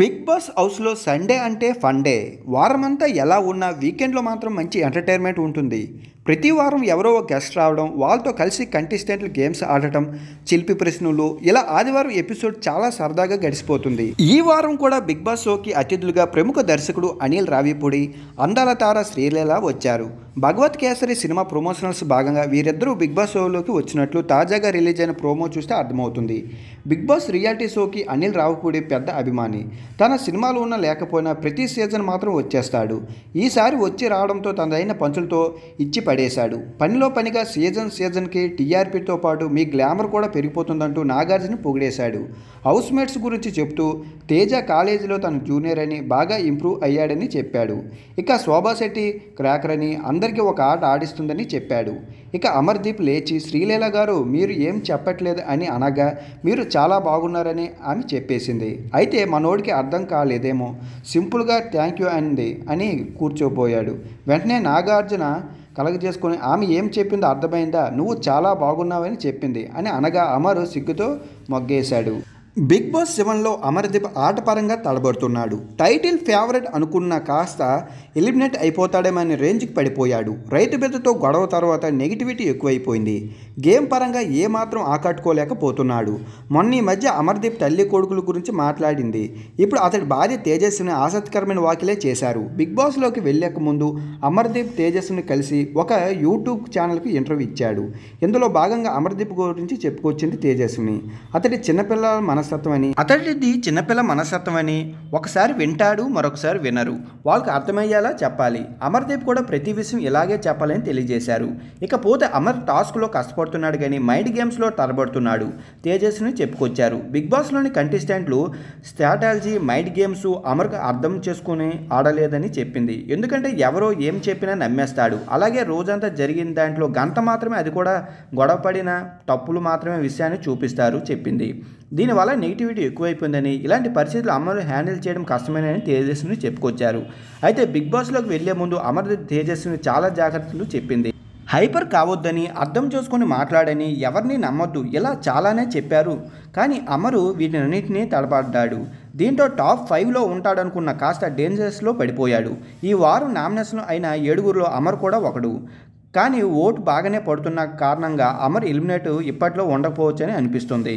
big Boss హౌస్లో Sunday అంటే funday వారమంతా ఎలా ఉన్నా వీకెండ్లో మాత్రం మంచి ఎంటర్టైన్మెంట్ ఉంటుంది ప్రతి వారం ఎవరో ఒక గెస్ట్ రావడం వాళ్ళతో కలిసి కంటెస్టెంట్లు గేమ్స్ ఆడటం చిల్పి ప్రశ్నలు ఇలా ఆదివారం ఎపిసోడ్ చాలా సరదాగా గడిచిపోతుంది ఈ వారం కూడా బిగ్ బాస్ షోకి అతిథులుగా ప్రముఖ దర్శకుడు అనిల్ రావిపూడి అందాల తార శ్రీలేలా వచ్చారు భగవత్ కేసరి సినిమా ప్రమోషనల్స్ భాగంగా వీరిద్దరూ బిగ్ బాస్ షోలోకి వచ్చినట్లు తాజాగా రిలీజ్ అయిన ప్రోమో చూస్తే అర్థమవుతుంది బిగ్ బాస్ రియాలిటీ షోకి అనిల్ రావిపూడి పెద్ద అభిమాని తన సినిమాలు ఉన్న లేకపోయినా ప్రతి సీజన్ మాత్రం వచ్చేస్తాడు ఈసారి వచ్చి రావడంతో తనదైన పంచులతో ఇచ్చి పడేశాడు పనిలో పనిగా సీజన్ సీజన్కి టీఆర్పీతో పాటు మీ గ్లామర్ కూడా పెరిగిపోతుందంటూ నాగార్జున పొగిడేశాడు హౌస్ మేట్స్ గురించి చెప్తూ తేజ కాలేజీలో తన జూనియర్ అని బాగా ఇంప్రూవ్ అయ్యాడని చెప్పాడు ఇక శోభాశెట్టి క్రాకర్ అని అందరికీ ఒక ఆట ఆడిస్తుందని చెప్పాడు ఇక అమర్దీప్ లేచి శ్రీలీల గారు మీరు ఏం చెప్పట్లేదు అని అనగా మీరు చాలా బాగున్నారని ఆమె చెప్పేసింది అయితే మనోడికి అర్థం కాలేదేమో సింపుల్గా థ్యాంక్ యూ అంది అని కూర్చోబోయాడు వెంటనే నాగార్జున చేసుకుని ఆమె ఏం చెప్పిందో అర్థమైందా నువ్వు చాలా బాగున్నావని చెప్పింది అని అనగా అమరు సిగ్గుతో మొగ్గేశాడు బిగ్ బాస్ సెవెన్లో అమర్దీప్ ఆటపరంగా తడబడుతున్నాడు టైటిల్ ఫేవరెట్ అనుకున్న కాస్త ఎలిమినేట్ అయిపోతాడేమనే రేంజ్కి పడిపోయాడు రైతు బిడ్డతో గొడవ తర్వాత నెగిటివిటీ ఎక్కువైపోయింది గేమ్ పరంగా ఏమాత్రం ఆకట్టుకోలేకపోతున్నాడు మొన్న ఈ మధ్య అమర్దీప్ తల్లి కొడుకుల గురించి మాట్లాడింది ఇప్పుడు అతడి భార్య తేజస్విని ఆసక్తికరమైన వాకిలే చేశారు బిగ్ బాస్లోకి వెళ్ళక ముందు అమర్దీప్ తేజస్విని కలిసి ఒక యూట్యూబ్ ఛానల్కి ఇంటర్వ్యూ ఇచ్చాడు ఇందులో భాగంగా అమర్దీప్ గురించి చెప్పుకొచ్చింది తేజస్విని అతడి చిన్నపిల్లల మన మనస్తత్వం అని అతడిది చిన్నపిల్ల మనస్తత్వం అని ఒకసారి వింటాడు మరొకసారి వినరు వాళ్ళకి అర్థమయ్యేలా చెప్పాలి అమర్దీప్ కూడా ప్రతి విషయం ఇలాగే చెప్పాలని తెలియజేశారు ఇకపోతే అమర్ టాస్క్లో కష్టపడుతున్నాడు కానీ మైండ్ గేమ్స్లో తరబడుతున్నాడు తేజస్ని చెప్పుకొచ్చారు బిగ్ బాస్లోని కంటెస్టెంట్లు స్ట్రాటాలజీ మైండ్ గేమ్స్ అమర్కు అర్థం చేసుకుని ఆడలేదని చెప్పింది ఎందుకంటే ఎవరో ఏం చెప్పినా నమ్మేస్తాడు అలాగే రోజంతా జరిగిన దాంట్లో గంట మాత్రమే అది కూడా గొడవపడిన తప్పులు మాత్రమే విషయాన్ని చూపిస్తారు చెప్పింది దీనివల్ల నెగిటివిటీ ఎక్కువైపోయిందని ఇలాంటి పరిస్థితులు అమర్ హ్యాండిల్ చేయడం కష్టమేనని తేజస్విని చెప్పుకొచ్చారు అయితే బిగ్ బాస్లోకి వెళ్లే ముందు అమర్ తేజస్విని చాలా జాగ్రత్తలు చెప్పింది హైపర్ కావద్దని అర్థం చేసుకొని మాట్లాడని ఎవరిని నమ్మొద్దు ఇలా చాలానే చెప్పారు కానీ అమరు వీటినన్నింటినీ తడబడ్డాడు దీంతో టాప్ ఫైవ్లో ఉంటాడనుకున్న కాస్త డేంజరస్లో పడిపోయాడు ఈ వారం నామినేషన్ అయిన ఏడుగురులో అమర్ కూడా ఒకడు కానీ ఓటు బాగానే పడుతున్న కారణంగా అమర్ ఎలిమినేట్ ఇప్పట్లో ఉండకపోవచ్చని అనిపిస్తుంది